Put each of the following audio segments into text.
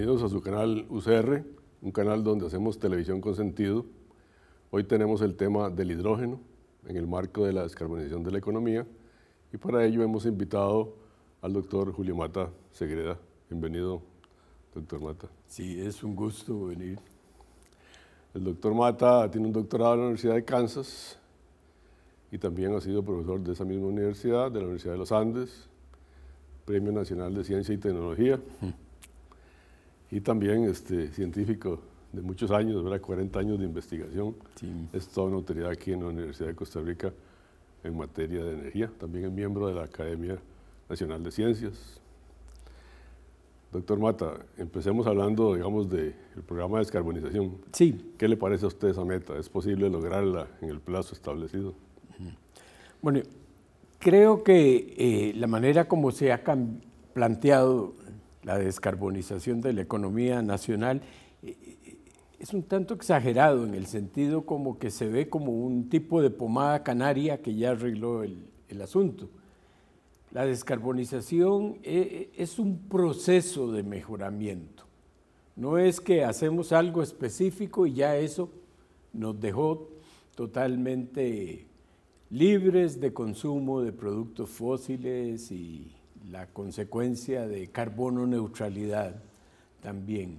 bienvenidos a su canal UCR, un canal donde hacemos televisión con sentido. Hoy tenemos el tema del hidrógeno en el marco de la descarbonización de la economía y para ello hemos invitado al doctor Julio Mata Segreda. Bienvenido, doctor Mata. Sí, es un gusto venir. El doctor Mata tiene un doctorado en la Universidad de Kansas y también ha sido profesor de esa misma universidad, de la Universidad de los Andes, Premio Nacional de Ciencia y Tecnología. Hmm y también este, científico de muchos años, 40 años de investigación. Es toda una autoridad aquí en la Universidad de Costa Rica en materia de energía. También es miembro de la Academia Nacional de Ciencias. Doctor Mata, empecemos hablando, digamos, del programa de descarbonización. Sí. ¿Qué le parece a usted esa meta? ¿Es posible lograrla en el plazo establecido? Bueno, creo que eh, la manera como se ha planteado la descarbonización de la economía nacional, eh, eh, es un tanto exagerado en el sentido como que se ve como un tipo de pomada canaria que ya arregló el, el asunto. La descarbonización eh, es un proceso de mejoramiento. No es que hacemos algo específico y ya eso nos dejó totalmente libres de consumo de productos fósiles y la consecuencia de carbono neutralidad también.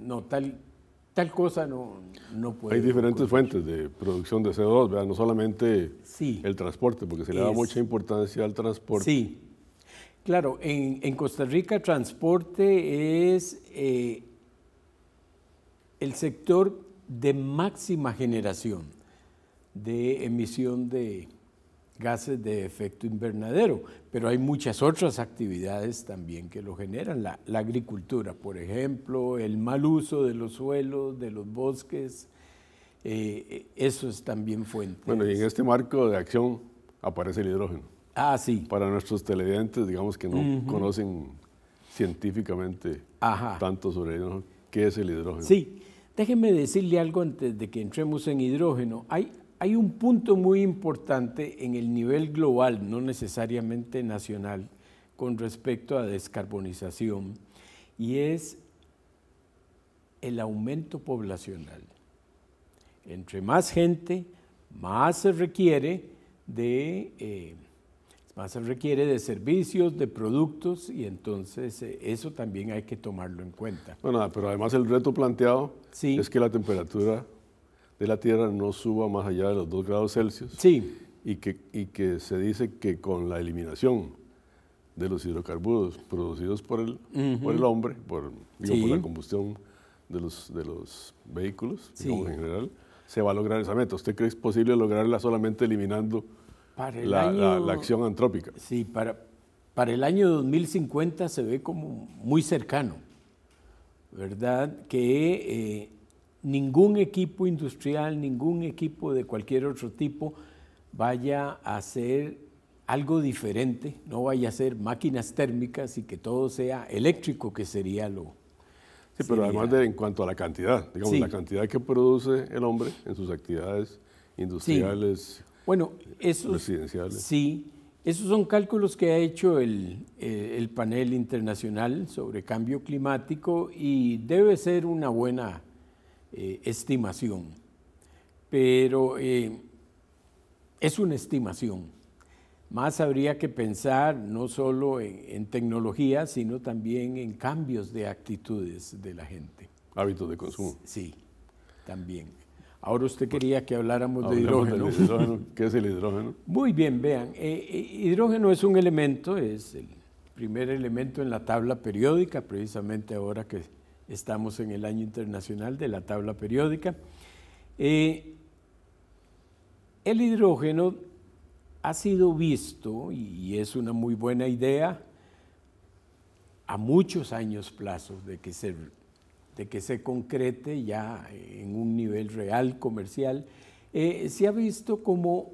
No, tal, tal cosa no, no puede. Hay diferentes fuentes de producción de CO2, ¿verdad? no solamente el transporte, porque se le da mucha importancia al transporte. Sí, claro, en, Costa Rica transporte es eh, el sector de máxima generación de emisión de gases de efecto invernadero, pero hay muchas otras actividades también que lo generan. La, agricultura, por ejemplo, el mal uso de los suelos, de los bosques, eh, eso es también fuente. Bueno, y en este marco de acción aparece el hidrógeno. Ah, sí. Para nuestros televidentes, digamos que no conocen científicamente tanto sobre el hidrógeno, ¿qué es el hidrógeno? Sí, déjenme decirle algo antes de que entremos en hidrógeno. Hay, hay un punto muy importante en el nivel global, no necesariamente nacional, con respecto a descarbonización, y es el aumento poblacional. Entre más gente, más se requiere de, eh, más se requiere de servicios, de productos, y entonces eh, eso también hay que tomarlo en cuenta. Bueno, pero además el reto planteado es que la temperatura de la Tierra no suba más allá de los 2 grados Celsius. Sí. Y que, y que se dice que con la eliminación de los hidrocarburos producidos por el, el hombre, por, la combustión de los, de los vehículos, en general, se va a lograr esa meta. ¿Usted cree que es posible lograrla solamente eliminando la, acción antrópica? Sí, para, para el año 2050 se ve como muy cercano, ¿verdad? Que eh, ningún equipo industrial, ningún equipo de cualquier otro tipo vaya a hacer algo diferente, no vaya a ser máquinas térmicas y que todo sea eléctrico, que sería lo... Sí, pero además de en cuanto a la cantidad, digamos, la cantidad que produce el hombre en sus actividades industriales. Bueno, eso... Residenciales. Sí. Esos son cálculos que ha hecho el, eh, el, panel internacional sobre cambio climático y debe ser una buena eh, estimación, pero eh, es una estimación. Más habría que pensar no solo en, tecnología, sino también en cambios de actitudes de la gente. Hábitos de consumo. Sí, también. Ahora usted quería que habláramos de hidrógeno. ¿Qué es el hidrógeno? Muy bien, vean, eh, hidrógeno es un elemento, es el primer elemento en la tabla periódica, precisamente ahora que Estamos en el año internacional de la tabla periódica. Eh, el hidrógeno ha sido visto, y es una muy buena idea, a muchos años plazos de que se, de que se concrete ya en un nivel real comercial, eh, se ha visto como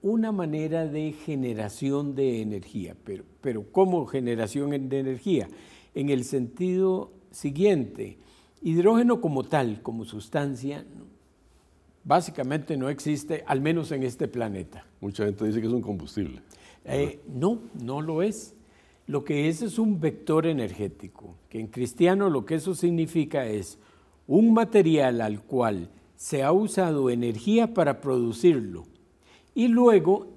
una manera de generación de energía, pero, pero ¿cómo generación de energía? En el sentido siguiente, hidrógeno como tal, como sustancia, básicamente no existe, al menos en este planeta. Mucha gente dice que es un combustible. Eh, no, no lo es. Lo que es es un vector energético, que en cristiano lo que eso significa es un material al cual se ha usado energía para producirlo y luego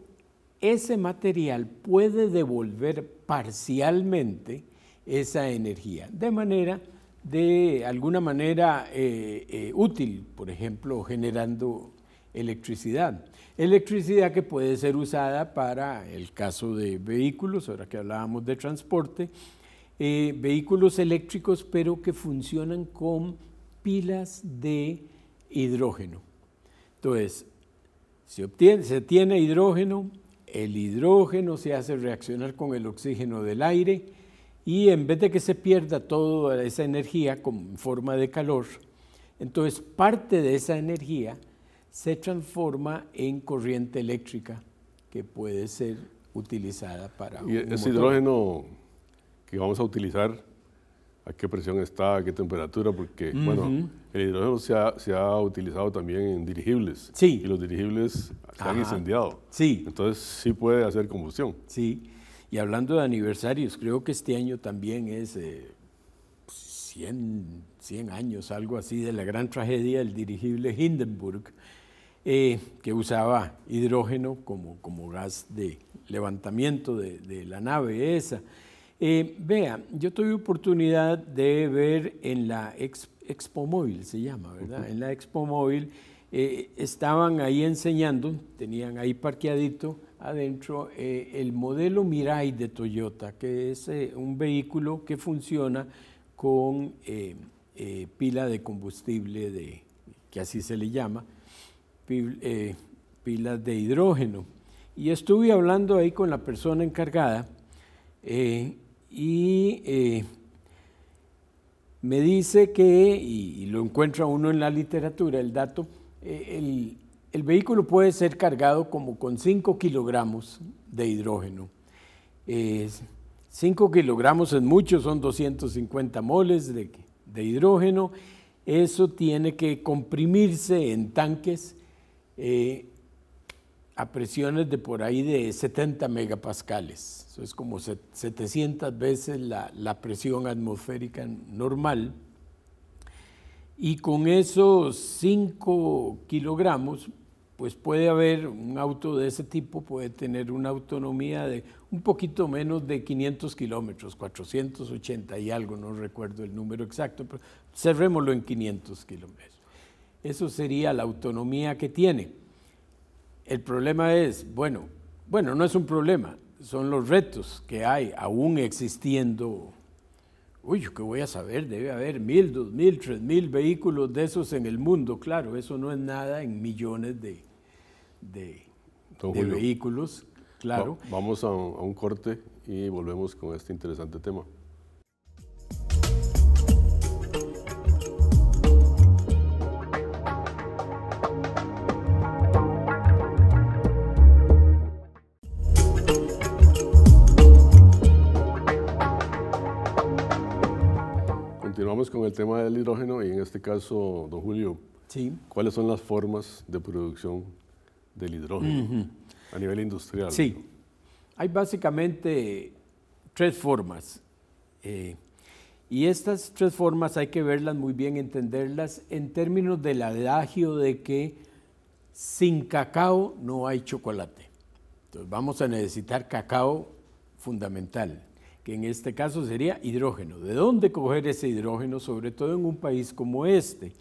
ese material puede devolver parcialmente esa energía, de manera, de alguna manera eh, eh, útil, por ejemplo, generando electricidad. Electricidad que puede ser usada para el caso de vehículos, ahora que hablábamos de transporte, eh, vehículos eléctricos, pero que funcionan con pilas de hidrógeno. Entonces, se, obtiene, se tiene hidrógeno, el hidrógeno se hace reaccionar con el oxígeno del aire, y en vez de que se pierda toda esa energía con forma de calor, entonces parte de esa energía se transforma en corriente eléctrica que puede ser utilizada para... ¿Y ese hidrógeno que vamos a utilizar, a qué presión está, a qué temperatura? Porque, bueno, el hidrógeno se ha, utilizado también en dirigibles. Sí. Y los dirigibles se incendiados, han incendiado. Sí. Entonces sí puede hacer combustión. Sí. Y hablando de aniversarios, creo que este año también es 100, eh, años, algo así, de la gran tragedia del dirigible Hindenburg, eh, que usaba hidrógeno como, como gas de levantamiento de, la nave esa. Eh, yo tuve oportunidad de ver en la Expo, Móvil, se llama, ¿verdad? En la Expo Móvil eh, estaban ahí enseñando, tenían ahí parqueadito adentro eh, el modelo Mirai de Toyota, que es eh, un vehículo que funciona con pila de combustible, de, que así se le llama, pilas de hidrógeno. Y estuve hablando ahí con la persona encargada y me dice que, y lo encuentra uno en la literatura, el dato, eh, el, el vehículo puede ser cargado como con 5 kilogramos de hidrógeno. 5 kilogramos es mucho, son 250 moles de, hidrógeno. Eso tiene que comprimirse en tanques eh, a presiones de por ahí de 70 megapascales. Eso es como 700 veces la presión atmosférica normal. Y con esos 5 kilogramos, pues puede haber un auto de ese tipo, puede tener una autonomía de un poquito menos de 500 kilómetros, 480 y algo, no recuerdo el número exacto, pero cerrémoslo en 500 kilómetros. Eso sería la autonomía que tiene. El problema es, bueno, bueno, no es un problema, son los retos que hay aún existiendo Uy, ¿qué voy a saber? Debe haber mil, dos mil, tres mil vehículos de esos en el mundo. Claro, eso no es nada en millones de, vehículos. Claro. vamos a un corte y volvemos con este interesante tema. tema del hidrógeno y en este caso, don Julio, sí. ¿cuáles son las formas de producción del hidrógeno a nivel industrial? Sí, hay básicamente tres formas. Eh, y estas tres formas hay que verlas muy bien, entenderlas en términos del adagio de que sin cacao no hay chocolate. Entonces vamos a necesitar cacao fundamental que en este caso sería hidrógeno. ¿De dónde coger ese hidrógeno, sobre todo en un país como este?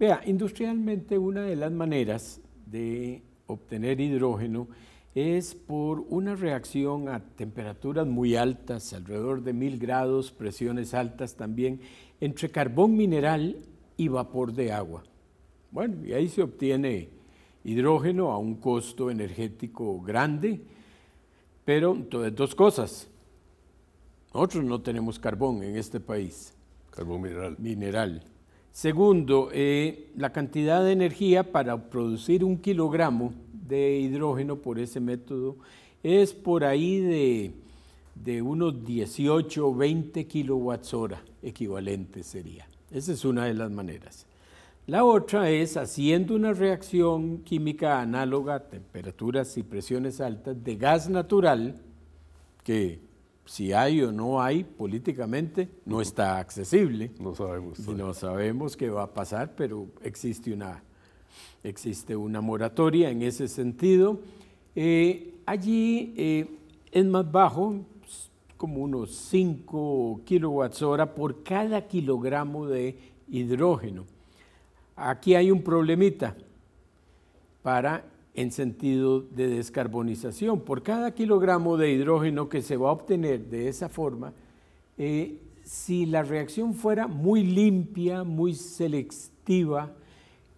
Vea, industrialmente una de las maneras de obtener hidrógeno es por una reacción a temperaturas muy altas, alrededor de mil grados, presiones altas también, entre carbón mineral y vapor de agua. Bueno, y ahí se obtiene hidrógeno a un costo energético grande, pero entonces dos cosas. Nosotros no tenemos carbón en este país. Carbón mineral. Mineral. Segundo, eh, la cantidad de energía para producir un kilogramo de hidrógeno por ese método es por ahí de, de unos 18 o 20 kilowatts hora equivalente sería. Esa es una de las maneras. La otra es haciendo una reacción química análoga a temperaturas y presiones altas de gas natural, que si hay o no hay políticamente, no está accesible. No sabemos. Y no sabemos qué va a pasar, pero existe una, existe una moratoria en ese sentido. Eh, allí eh, es más bajo, como unos 5 kilowatts hora por cada kilogramo de hidrógeno. Aquí hay un problemita para en sentido de descarbonización. Por cada kilogramo de hidrógeno que se va a obtener de esa forma, eh, si la reacción fuera muy limpia, muy selectiva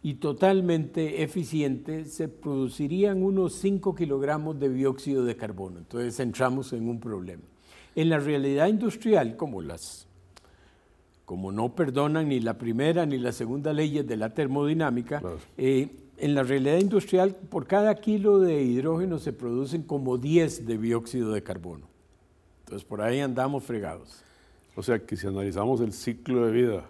y totalmente eficiente, se producirían unos 5 kilogramos de dióxido de carbono. Entonces entramos en un problema. En la realidad industrial, como las como no perdonan ni la primera ni la segunda leyes de la termodinámica, eh, en la realidad industrial, por cada kilo de hidrógeno se producen como 10 de dióxido de carbono. Entonces, por ahí andamos fregados. O sea, que si analizamos el ciclo de vida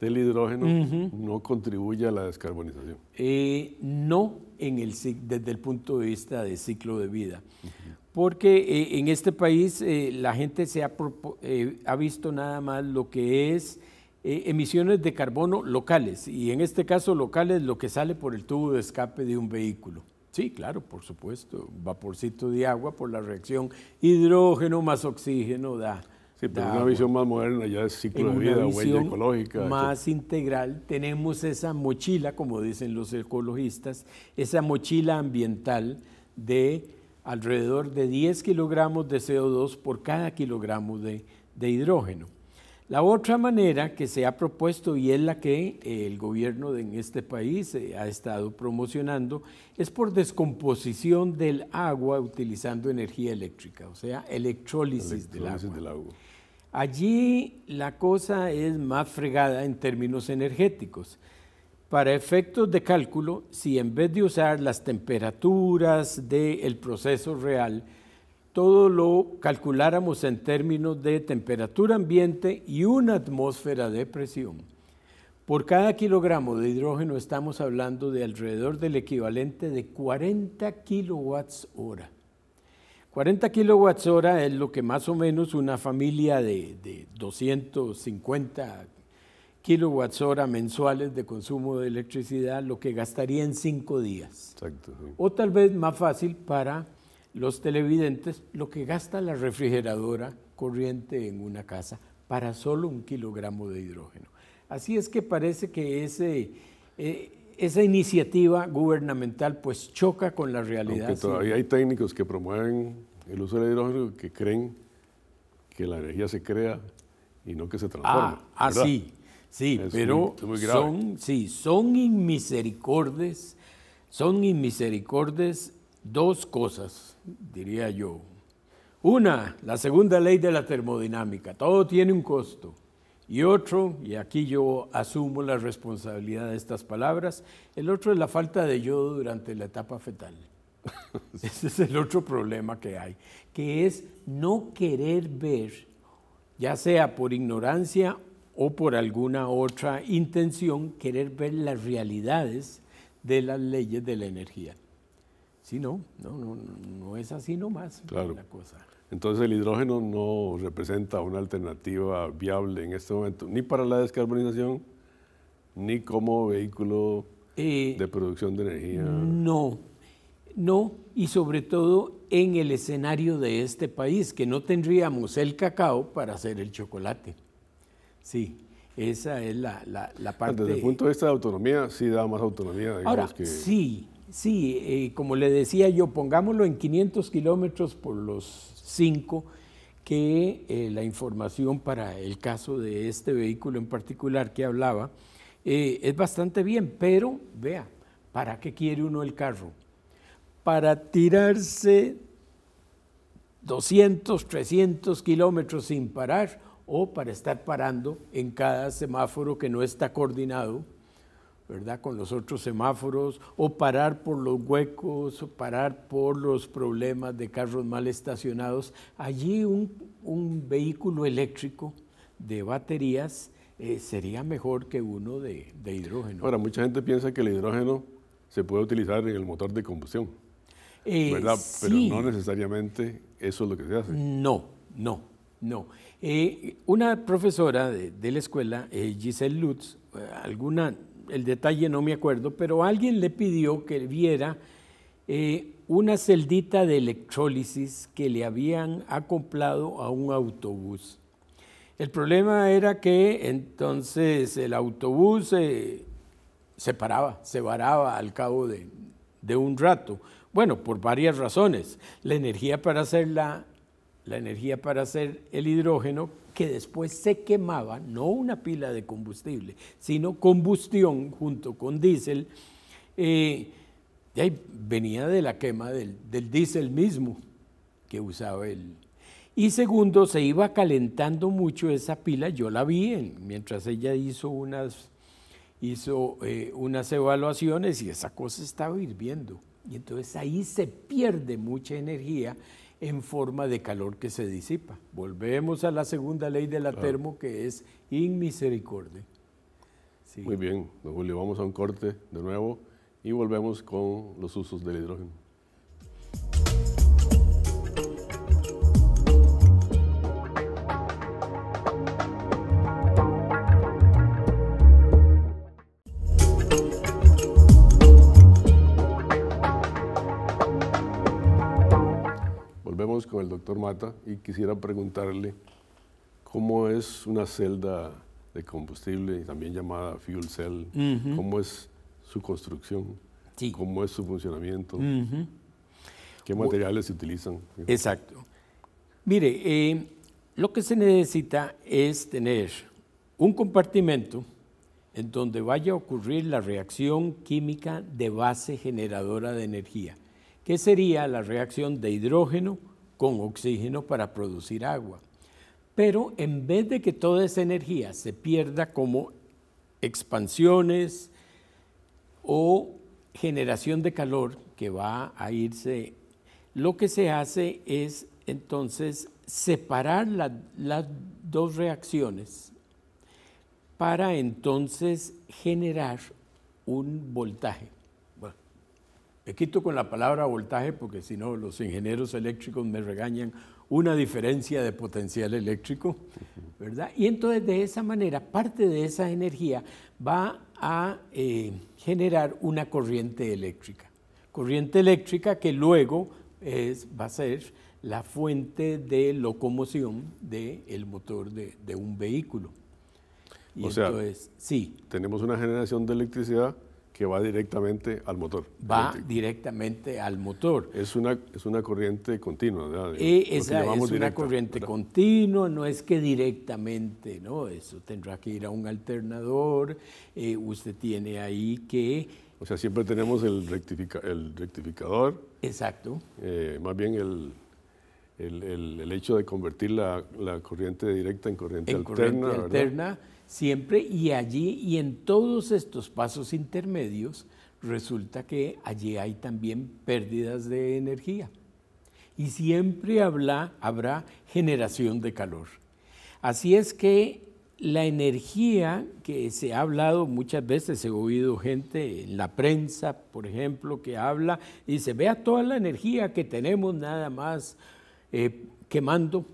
del hidrógeno, no contribuye a la descarbonización. Eh, no en el, desde el punto de vista del ciclo de vida. Porque eh, en este país eh, la gente se ha, ha visto nada más lo que es eh, emisiones de carbono locales, y en este caso locales lo que sale por el tubo de escape de un vehículo. Sí, claro, por supuesto, vaporcito de agua por la reacción hidrógeno más oxígeno da. Sí, pero una visión más moderna ya es ciclo de vida, huella ecológica. Más integral, tenemos esa mochila, como dicen los ecologistas, esa mochila ambiental de alrededor de 10 kilogramos de CO2 por cada kilogramo de hidrógeno. La otra manera que se ha propuesto y es la que eh, el gobierno en este país eh, ha estado promocionando es por descomposición del agua utilizando energía eléctrica, o sea, electrólisis, del, agua. Allí la cosa es más fregada en términos energéticos. Para efectos de cálculo, si en vez de usar las temperaturas del proceso real, todo lo calculáramos en términos de temperatura ambiente y una atmósfera de presión. Por cada kilogramo de hidrógeno estamos hablando de alrededor del equivalente de 40 kilowatts hora. 40 kilowatts hora es lo que más o menos una familia de, 250 kilowatts hora mensuales de consumo de electricidad, lo que gastaría en cinco días. O tal vez más fácil para los televidentes lo que gasta la refrigeradora corriente en una casa para solo un kilogramo de hidrógeno. Así es que parece que ese, eh, esa iniciativa gubernamental pues choca con la realidad. Porque todavía hay técnicos que promueven el uso del hidrógeno que creen que la energía se crea y no que se transforma. Ah, ah sí, sí, pero son, sí, son inmisericordes, son inmisericordes dos cosas, diría yo. Una, la segunda ley de la termodinámica, todo tiene un costo. Y otro, y aquí yo asumo la responsabilidad de estas palabras, el otro es la falta de yodo durante la etapa fetal. Ese es el otro problema que hay, que es no querer ver, ya sea por ignorancia o por alguna otra intención, querer ver las realidades de las leyes de la energía. Sí, no, no, no, no es así nomás claro. la cosa. Entonces el hidrógeno no representa una alternativa viable en este momento, ni para la descarbonización, ni como vehículo eh, de producción de energía. No, no, y sobre todo en el escenario de este país, que no tendríamos el cacao para hacer el chocolate. Sí, esa es la, parte. Desde el punto de vista de autonomía, sí da más autonomía. Digamos, que... sí, Sí, eh, como le decía yo, pongámoslo en 500 kilómetros por los 5, que eh, la información para el caso de este vehículo en particular que hablaba eh, es bastante bien, pero vea, ¿para qué quiere uno el carro? Para tirarse 200, 300 kilómetros sin parar o para estar parando en cada semáforo que no está coordinado ¿verdad? Con los otros semáforos, o parar por los huecos, o parar por los problemas de carros mal estacionados. Allí un, vehículo eléctrico de baterías eh, sería mejor que uno de, hidrógeno. Ahora, mucha gente piensa que el hidrógeno se puede utilizar en el motor de combustión, eh, ¿verdad? Pero no necesariamente eso es lo que se hace. No, no, no. Eh, una profesora de la escuela, Giselle Lutz, alguna el detalle no me acuerdo, pero alguien le pidió que viera eh, una celdita de electrólisis que le habían acoplado a un autobús. El problema era que entonces el autobús eh, se paraba, se varaba al cabo de, un rato. Bueno, por varias razones. La energía para hacerla la energía para hacer el hidrógeno que después se quemaba, no una pila de combustible, sino combustión junto con diésel, eh, ahí venía de la quema del, diésel mismo que usaba él. Y segundo, se iba calentando mucho esa pila, yo la vi mientras ella hizo unas, hizo, eh, unas evaluaciones y esa cosa estaba hirviendo. Y entonces ahí se pierde mucha energía en forma de calor que se disipa. Volvemos a la segunda ley de la termo que es inmisericordia. Muy bien, don Julio, vamos a un corte de nuevo y volvemos con los usos del hidrógeno. doctor Mata y quisiera preguntarle cómo es una celda de combustible, también llamada fuel cell, cómo es su construcción, cómo es su funcionamiento, qué materiales se utilizan. Exacto. Mire, eh, lo que se necesita es tener un compartimento en donde vaya a ocurrir la reacción química de base generadora de energía, que sería la reacción de hidrógeno, con oxígeno para producir agua. Pero en vez de que toda esa energía se pierda como expansiones o generación de calor que va a irse, lo que se hace es entonces separar las dos reacciones para entonces generar un voltaje. Me quito con la palabra voltaje porque si no los ingenieros eléctricos me regañan una diferencia de potencial eléctrico, ¿verdad? Y entonces de esa manera parte de esa energía va a eh, generar una corriente eléctrica. Corriente eléctrica que luego es, va a ser la fuente de locomoción del motor de, un vehículo. o sea, sí. Tenemos una generación de electricidad que va directamente al motor. Va directamente al motor. Es una, es una corriente continua, ¿verdad? E es una corriente continua, no es que directamente, ¿no? Eso tendrá que ir a un alternador, eh, usted tiene ahí que... O sea, siempre tenemos el, rectifica, el rectificador. Exacto. Eh, más bien el, el, el, hecho de convertir la, corriente directa en corriente alterna. Corriente alterna siempre y allí y en todos estos pasos intermedios resulta que allí hay también pérdidas de energía. Y siempre habla, habrá generación de calor. Así es que la energía que se ha hablado muchas veces, he oído gente en la prensa, por ejemplo, que habla y dice, vea toda la energía que tenemos nada más eh, quemando,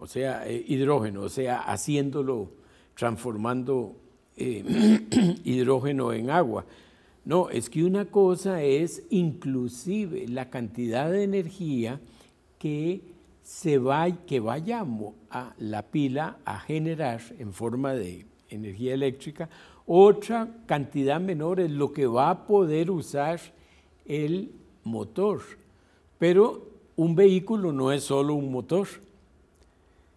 o sea, eh, hidrógeno, o sea, haciéndolo, transformando eh, hidrógeno en agua. No, es que una cosa es inclusive la cantidad de energía que se va, que vayamos a la pila a generar en forma de energía eléctrica, otra cantidad menor es lo que va a poder usar el motor. Pero un vehículo no es solo un motor.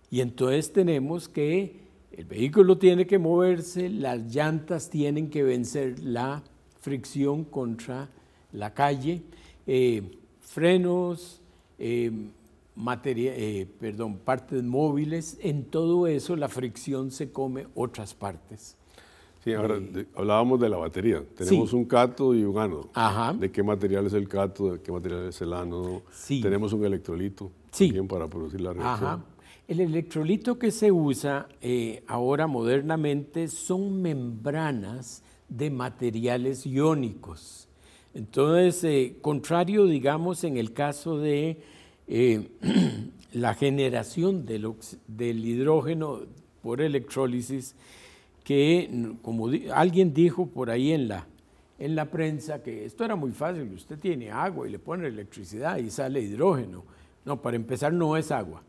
Y entonces tenemos que, el vehículo tiene que moverse, las llantas tienen que vencer la fricción contra la calle, eh, frenos, eh, materia, eh, perdón, partes móviles, en todo eso la fricción se come otras partes. Sí, ahora hablábamos de la batería. Tenemos un cátodo y un ánodo. Ajá. ¿De qué material es el cátodo? ¿De qué material es el ánodo? Tenemos un electrolito también para producir la reacción. Ajá. El electrolito que se usa eh, ahora modernamente son membranas de materiales iónicos. Entonces, eh, contrario, digamos, en el caso de eh, la generación del hidrógeno por electrólisis, que, como alguien dijo por ahí en la, en la prensa, que esto era muy fácil, usted tiene agua y le pone electricidad y sale hidrógeno. No, para empezar no es agua.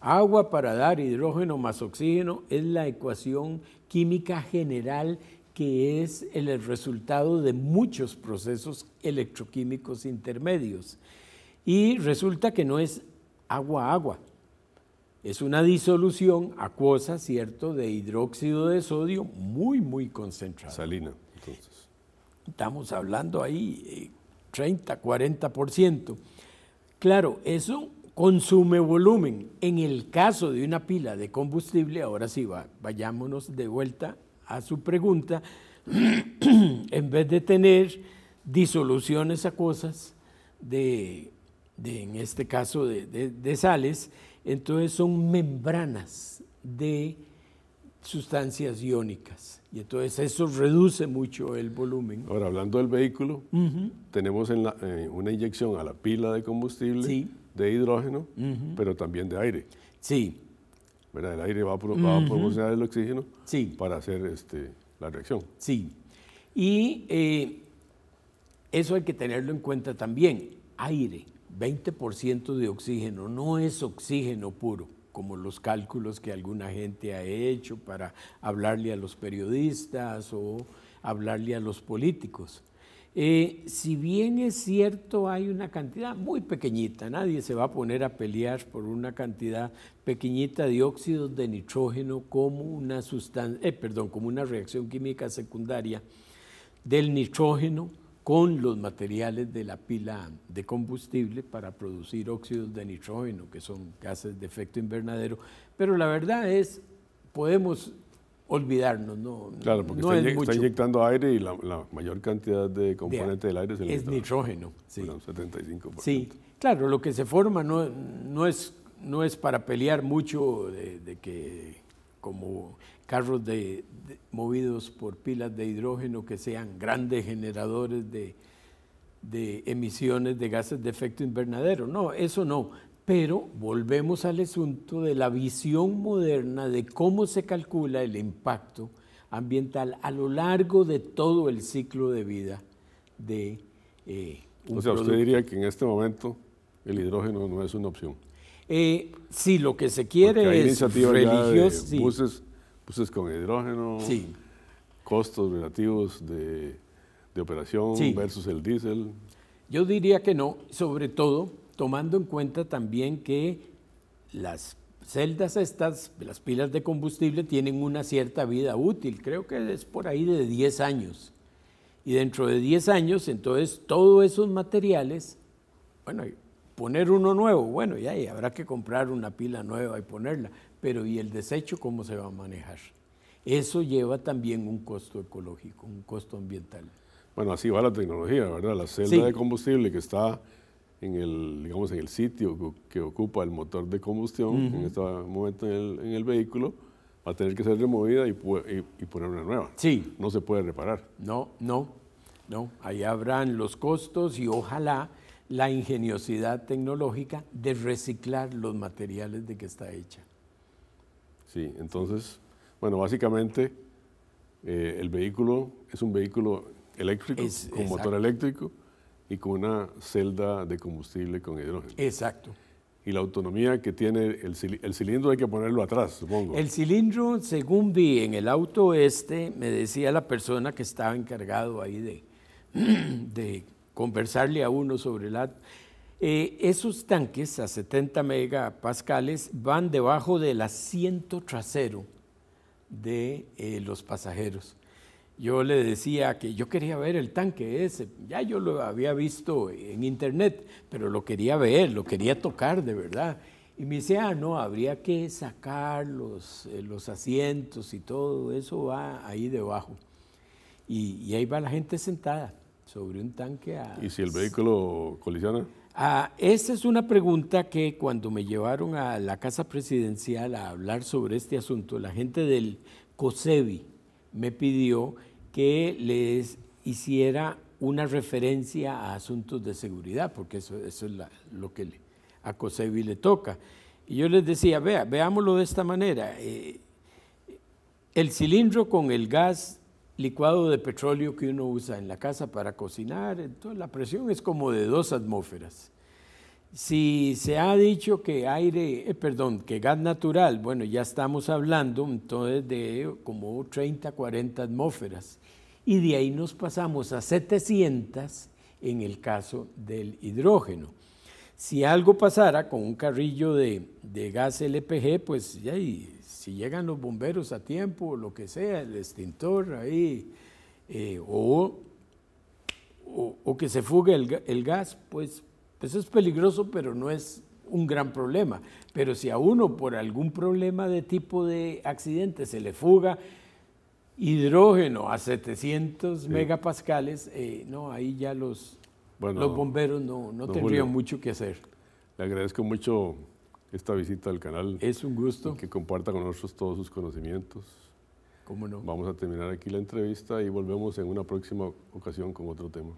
Agua para dar hidrógeno más oxígeno es la ecuación química general que es el resultado de muchos procesos electroquímicos intermedios. Y resulta que no es agua-agua, es una disolución acuosa, ¿cierto?, de hidróxido de sodio muy, muy concentrada. Salina, entonces. Estamos hablando ahí 30, eh, 40%. Claro, eso consume volumen. En el caso de una pila de combustible, ahora sí, va, vayámonos de vuelta a su pregunta, en vez de tener disoluciones acuosas de, en este caso, de, de sales, entonces son membranas de sustancias iónicas. Y entonces eso reduce mucho el volumen. Ahora, hablando del vehículo, tenemos en eh, una inyección a la pila de combustible, de hidrógeno, pero también de aire. Sí. ¿Verdad? El aire va a, proporcionar el oxígeno para hacer este, la reacción. Sí. Y eh, eso hay que tenerlo en cuenta también. Aire. 20% de oxígeno no es oxígeno puro, como los cálculos que alguna gente ha hecho para hablarle a los periodistas o hablarle a los políticos. Eh, si bien es cierto, hay una cantidad muy pequeñita, nadie se va a poner a pelear por una cantidad pequeñita de óxidos de nitrógeno como una sustancia, eh, perdón, como una reacción química secundaria del nitrógeno con los materiales de la pila de combustible para producir óxidos de nitrógeno, que son gases de efecto invernadero. Pero la verdad es, podemos olvidarnos, ¿no? Claro, porque está, inyectando aire y la, mayor cantidad de componente del aire es nitrógeno. Sí. Bueno, 75%. Sí, claro, lo que se forma no, es, no es para pelear mucho de que como carros de, movidos por pilas de hidrógeno que sean grandes generadores de, emisiones de gases de efecto invernadero. No, eso no. Pero volvemos al asunto de la visión moderna de cómo se calcula el impacto ambiental a lo largo de todo el ciclo de vida de eh, O sea, usted diría que en este momento el hidrógeno no es una opción. Eh, si lo que se quiere es religioso. Buses, con hidrógeno, costos relativos de, operación versus el diésel. Yo diría que no, sobre todo tomando en cuenta también que las celdas estas, las pilas de combustible, tienen una cierta vida útil, creo que es por ahí de 10 años. Y dentro de 10 años, entonces, todos esos materiales, bueno, poner uno nuevo, bueno, ya, ahí habrá que comprar una pila nueva y ponerla, pero ¿y el desecho cómo se va a manejar? Eso lleva también un costo ecológico, un costo ambiental. Bueno, así va la tecnología, ¿verdad? La celda de combustible que está en el, digamos, en el sitio que ocupa el motor de combustión en este momento en el, vehículo, va a tener que ser removida y, y poner una nueva. Sí. No se puede reparar. No, no, no. Ahí habrán los costos y ojalá la ingeniosidad tecnológica de reciclar los materiales de que está hecha. Sí, entonces, bueno, básicamente eh, el vehículo es un vehículo eléctrico, con motor eléctrico y con una celda de combustible con hidrógeno. Exacto. Y la autonomía que tiene el, cilindro hay que ponerlo atrás, supongo. El cilindro, según vi en el auto este, me decía la persona que estaba encargado ahí de conversarle a uno sobre la... Eh, esos tanques a 70 megapascales van debajo del asiento trasero de eh, los pasajeros. Yo le decía que yo quería ver el tanque ese, ya yo lo había visto en internet, pero lo quería ver, lo quería tocar de verdad. Y me decía, ah, no, habría que sacar los, eh, los asientos y todo, eso va ahí debajo. y ahí va la gente sentada. Sobre un tanque ¿Y si el vehículo colisiona? Esa es una pregunta que cuando me llevaron a la Casa Presidencial a hablar sobre este asunto, la gente del COSEBI me pidió que les hiciera una referencia a asuntos de seguridad, porque eso, eso es lo que a COSEBI le toca. Y yo les decía, vea, veámoslo de esta manera. Eh, el cilindro con el gas licuado de petróleo que uno usa en la casa para cocinar, entonces la presión es como de dos atmósferas. Si se ha dicho que aire, eh, perdón, que gas natural, bueno, ya estamos hablando entonces de como 30, 40 atmósferas. Y de ahí nos pasamos a 700 en el caso del hidrógeno. Si algo pasara con un carrillo de, gas LPG, pues ya, si llegan los bomberos a tiempo, lo que sea, el extintor ahí, eh, o, que se fugue el, gas, pues, eso pues es peligroso, pero no es un gran problema. Pero si a uno por algún problema de tipo de accidente se le fuga hidrógeno a 700 megapascales, eh, no, ahí ya los, los bomberos no, no tendrían mucho que hacer. Le agradezco mucho esta visita al canal. Es un gusto. Que comparta con nosotros todos sus conocimientos. ¿Cómo no? Vamos a terminar aquí la entrevista y volvemos en una próxima ocasión con otro tema.